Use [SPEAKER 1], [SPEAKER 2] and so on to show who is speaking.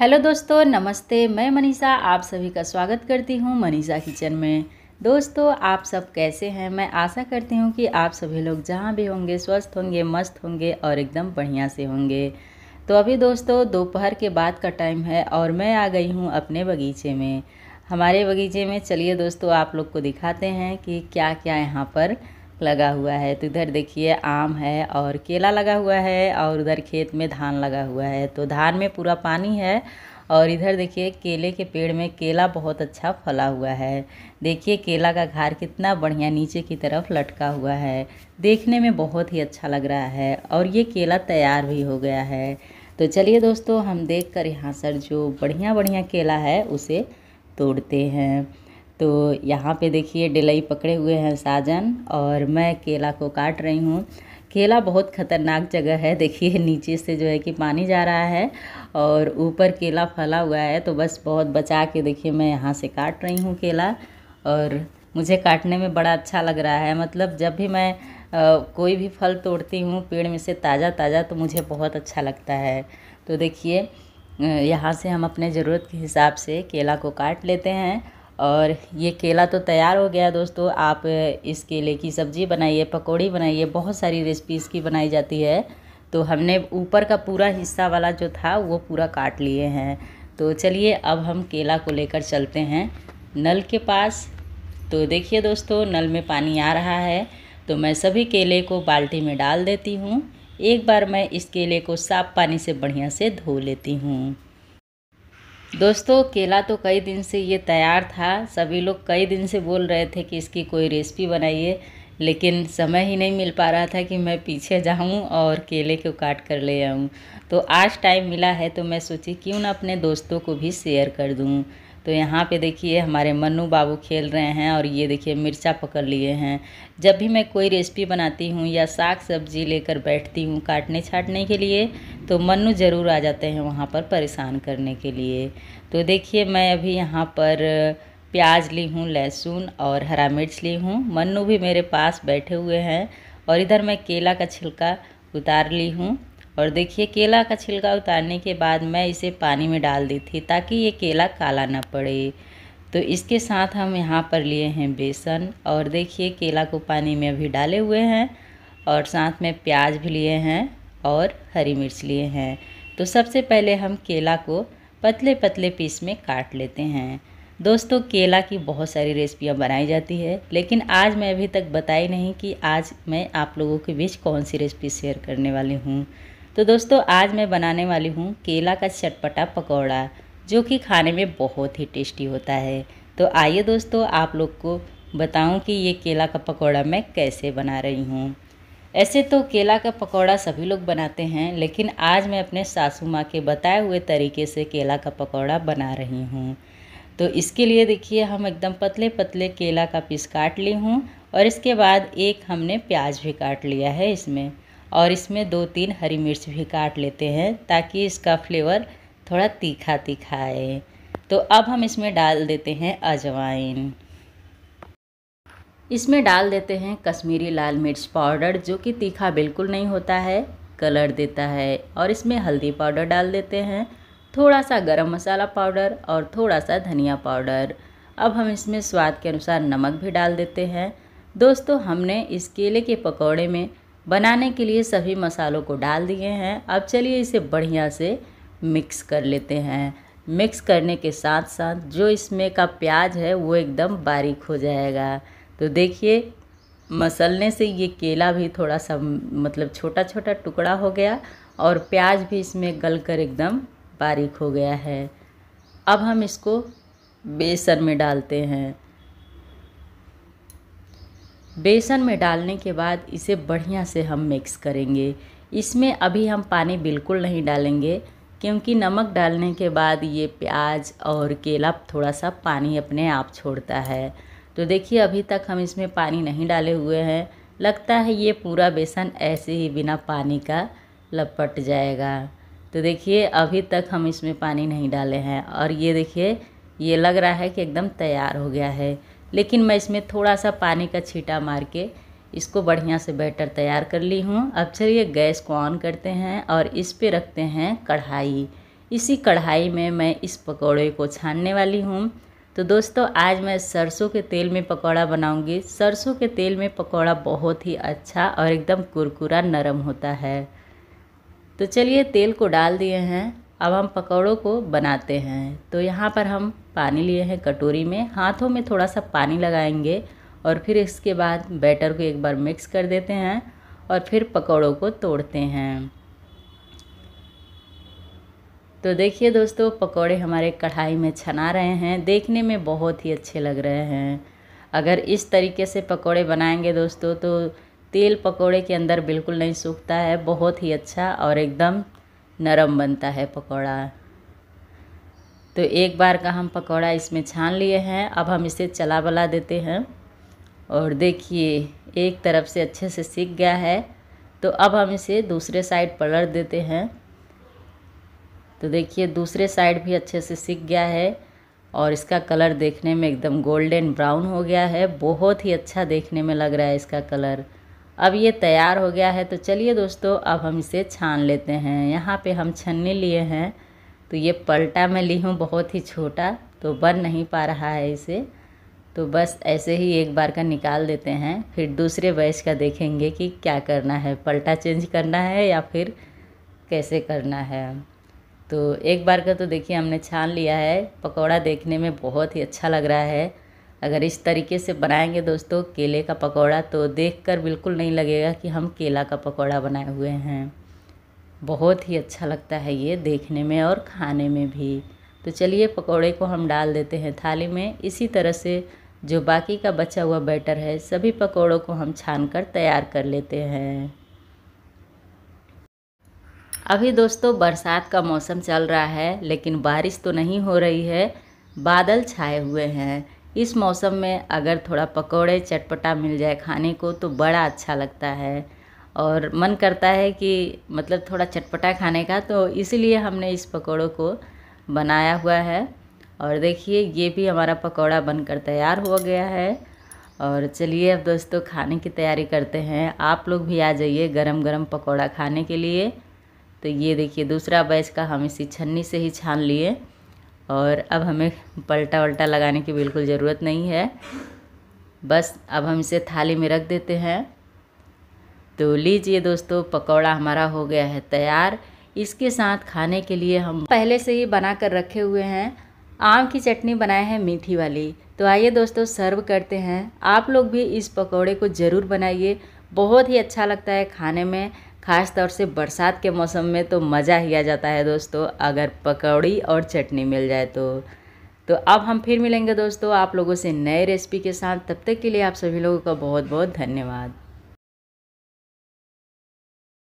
[SPEAKER 1] hello दोस्तों नमस्ते मैं मनीषा आप सभी का स्वागत करती हूँ मनीषा किचन में दोस्तों आप सब कैसे हैं मैं आशा करती हूँ कि आप सभी लोग जहाँ भी होंगे स्वस्थ होंगे मस्त होंगे और एकदम बढ़िया से होंगे तो अभी दोस्तों दोपहर के बाद का टाइम है और मैं आ गई हूँ अपने बगीचे में हमारे बगीचे में चलिए दोस्तों आप लोग को दिखाते हैं कि क्या क्या यहाँ पर लगा हुआ है तो इधर देखिए आम है और केला लगा हुआ है और उधर खेत में धान लगा हुआ है तो धान में पूरा पानी है और इधर देखिए केले के पेड़ में केला बहुत अच्छा फला हुआ है देखिए केला का घार कितना बढ़िया नीचे की तरफ लटका हुआ है देखने में बहुत ही अच्छा लग रहा है और ये केला तैयार भी हो गया है तो चलिए दोस्तों हम देख कर यहाँ सर जो बढ़िया बढ़िया केला है उसे तोड़ते हैं तो यहाँ पे देखिए डिलई पकड़े हुए हैं साजन और मैं केला को काट रही हूँ केला बहुत ख़तरनाक जगह है देखिए नीचे से जो है कि पानी जा रहा है और ऊपर केला फैला हुआ है तो बस बहुत बचा के देखिए मैं यहाँ से काट रही हूँ केला और मुझे काटने में बड़ा अच्छा लग रहा है मतलब जब भी मैं आ, कोई भी फल तोड़ती हूँ पेड़ में से ताज़ा ताज़ा तो मुझे बहुत अच्छा लगता है तो देखिए यहाँ से हम अपने ज़रूरत के हिसाब से केला को काट लेते हैं और ये केला तो तैयार हो गया दोस्तों आप इस केले की सब्ज़ी बनाइए पकौड़ी बनाइए बहुत सारी रेसिपीज़ की बनाई जाती है तो हमने ऊपर का पूरा हिस्सा वाला जो था वो पूरा काट लिए हैं तो चलिए अब हम केला को लेकर चलते हैं नल के पास तो देखिए दोस्तों नल में पानी आ रहा है तो मैं सभी केले को बाल्टी में डाल देती हूँ एक बार मैं इस केले को साफ पानी से बढ़िया से धो लेती हूँ दोस्तों केला तो कई दिन से ये तैयार था सभी लोग कई दिन से बोल रहे थे कि इसकी कोई रेसिपी बनाइए लेकिन समय ही नहीं मिल पा रहा था कि मैं पीछे जाऊं और केले को काट कर ले आऊं तो आज टाइम मिला है तो मैं सोची क्यों ना अपने दोस्तों को भी शेयर कर दूं तो यहाँ पे देखिए हमारे मन्नू बाबू खेल रहे हैं और ये देखिए मिर्चा पकड़ लिए हैं जब भी मैं कोई रेसिपी बनाती हूँ या साग सब्जी लेकर बैठती हूँ काटने छाटने के लिए तो मन्नू ज़रूर आ जाते हैं वहाँ पर परेशान करने के लिए तो देखिए मैं अभी यहाँ पर प्याज ली हूँ लहसुन और हरा मिर्च ली हूँ मन्नू भी मेरे पास बैठे हुए हैं और इधर मैं केला का छिलका उतार ली हूँ और देखिए केला का छिलका उतारने के बाद मैं इसे पानी में डाल दी थी ताकि ये केला काला ना पड़े तो इसके साथ हम यहाँ पर लिए हैं बेसन और देखिए केला को पानी में अभी डाले हुए हैं और साथ में प्याज भी लिए हैं और हरी मिर्च लिए हैं तो सबसे पहले हम केला को पतले पतले पीस में काट लेते हैं दोस्तों केला की बहुत सारी रेसिपियाँ बनाई जाती है लेकिन आज मैं अभी तक बताई नहीं कि आज मैं आप लोगों के बीच कौन सी रेसिपी शेयर करने वाली हूँ तो दोस्तों आज मैं बनाने वाली हूँ केला का चटपटा पकौड़ा जो कि खाने में बहुत ही टेस्टी होता है तो आइए दोस्तों आप लोग को बताऊं कि ये केला का पकौड़ा मैं कैसे बना रही हूँ ऐसे तो केला का पकौड़ा सभी लोग बनाते हैं लेकिन आज मैं अपने सासू माँ के बताए हुए तरीके से केला का पकौड़ा बना रही हूँ तो इसके लिए देखिए हम एकदम पतले पतले केला का पीस काट ली हूँ और इसके बाद एक हमने प्याज भी काट लिया है इसमें और इसमें दो तीन हरी मिर्च भी काट लेते हैं ताकि इसका फ्लेवर थोड़ा तीखा तीखा आए तो अब हम इसमें डाल देते हैं अजवाइन इसमें डाल देते हैं कश्मीरी लाल मिर्च पाउडर जो कि तीखा बिल्कुल नहीं होता है कलर देता है और इसमें हल्दी पाउडर डाल देते हैं थोड़ा सा गरम मसाला पाउडर और थोड़ा सा धनिया पाउडर अब हम इसमें स्वाद के अनुसार नमक भी डाल देते हैं दोस्तों हमने इस केले के पकौड़े में बनाने के लिए सभी मसालों को डाल दिए हैं अब चलिए इसे बढ़िया से मिक्स कर लेते हैं मिक्स करने के साथ साथ जो इसमें का प्याज है वो एकदम बारीक हो जाएगा तो देखिए मसलने से ये केला भी थोड़ा सा मतलब छोटा छोटा टुकड़ा हो गया और प्याज भी इसमें गल कर एकदम बारीक हो गया है अब हम इसको बेसन में डालते हैं बेसन में डालने के बाद इसे बढ़िया से हम मिक्स करेंगे इसमें अभी हम पानी बिल्कुल नहीं डालेंगे क्योंकि नमक डालने के बाद ये प्याज और केला थोड़ा सा पानी अपने आप छोड़ता है तो देखिए अभी तक हम इसमें पानी नहीं डाले हुए हैं लगता है ये पूरा बेसन ऐसे ही बिना पानी का लपट जाएगा तो देखिए अभी तक हम इसमें पानी नहीं डाले हैं और ये देखिए ये लग रहा है कि एकदम तैयार हो गया है लेकिन मैं इसमें थोड़ा सा पानी का छीटा मार के इसको बढ़िया से बैटर तैयार कर ली हूँ अब चलिए गैस को ऑन करते हैं और इस पे रखते हैं कढ़ाई इसी कढ़ाई में मैं इस पकौड़े को छानने वाली हूँ तो दोस्तों आज मैं सरसों के तेल में पकौड़ा बनाऊँगी सरसों के तेल में पकौड़ा बहुत ही अच्छा और एकदम कुरकुरा नरम होता है तो चलिए तेल को डाल दिए हैं अब हम पकौड़ों को बनाते हैं तो यहाँ पर हम पानी लिए हैं कटोरी में हाथों में थोड़ा सा पानी लगाएंगे और फिर इसके बाद बैटर को एक बार मिक्स कर देते हैं और फिर पकौड़ों को तोड़ते हैं तो देखिए दोस्तों पकौड़े हमारे कढ़ाई में छना रहे हैं देखने में बहुत ही अच्छे लग रहे हैं अगर इस तरीके से पकौड़े बनाएंगे दोस्तों तो तेल पकौड़े के अंदर बिल्कुल नहीं सूखता है बहुत ही अच्छा और एकदम नरम बनता है पकौड़ा तो एक बार का हम पकौड़ा इसमें छान लिए हैं अब हम इसे चला बला देते हैं और देखिए एक तरफ से अच्छे से सीख गया है तो अब हम इसे दूसरे साइड पलट देते हैं तो देखिए दूसरे साइड भी अच्छे से सीख गया है और इसका कलर देखने में एकदम गोल्डन ब्राउन हो गया है बहुत ही अच्छा देखने में लग रहा है इसका कलर अब ये तैयार हो गया है तो चलिए दोस्तों अब हम इसे छान लेते हैं यहाँ पे हम छन्नी लिए हैं तो ये पलटा मैं ली हूँ बहुत ही छोटा तो बन नहीं पा रहा है इसे तो बस ऐसे ही एक बार का निकाल देते हैं फिर दूसरे बैच का देखेंगे कि क्या करना है पलटा चेंज करना है या फिर कैसे करना है तो एक बार का तो देखिए हमने छान लिया है पकौड़ा देखने में बहुत ही अच्छा लग रहा है अगर इस तरीके से बनाएंगे दोस्तों केले का पकौड़ा तो देखकर बिल्कुल नहीं लगेगा कि हम केला का पकौड़ा बनाए हुए हैं बहुत ही अच्छा लगता है ये देखने में और खाने में भी तो चलिए पकौड़े को हम डाल देते हैं थाली में इसी तरह से जो बाकी का बचा हुआ बैटर है सभी पकौड़ों को हम छान कर तैयार कर लेते हैं अभी दोस्तों बरसात का मौसम चल रहा है लेकिन बारिश तो नहीं हो रही है बादल छाए हुए हैं इस मौसम में अगर थोड़ा पकौड़े चटपटा मिल जाए खाने को तो बड़ा अच्छा लगता है और मन करता है कि मतलब थोड़ा चटपटा खाने का तो इसीलिए हमने इस पकौड़ों को बनाया हुआ है और देखिए ये भी हमारा पकौड़ा बनकर तैयार हो गया है और चलिए अब दोस्तों खाने की तैयारी करते हैं आप लोग भी आ जाइए गरम गरम पकौड़ा खाने के लिए तो ये देखिए दूसरा बैच का हम इसी छन्नी से ही छान लिए और अब हमें पलटा वलटा लगाने की बिल्कुल ज़रूरत नहीं है बस अब हम इसे थाली में रख देते हैं तो लीजिए दोस्तों पकौड़ा हमारा हो गया है तैयार इसके साथ खाने के लिए हम पहले से ही बना कर रखे हुए हैं आम की चटनी बनाए हैं मीठी वाली तो आइए दोस्तों सर्व करते हैं आप लोग भी इस पकौड़े को ज़रूर बनाइए बहुत ही अच्छा लगता है खाने में ख़ास तौर से बरसात के मौसम में तो मज़ा ही आ जाता है दोस्तों अगर पकौड़ी और चटनी मिल जाए तो तो अब हम फिर मिलेंगे दोस्तों आप लोगों से नए रेसिपी के साथ तब तक के लिए आप सभी लोगों का बहुत बहुत धन्यवाद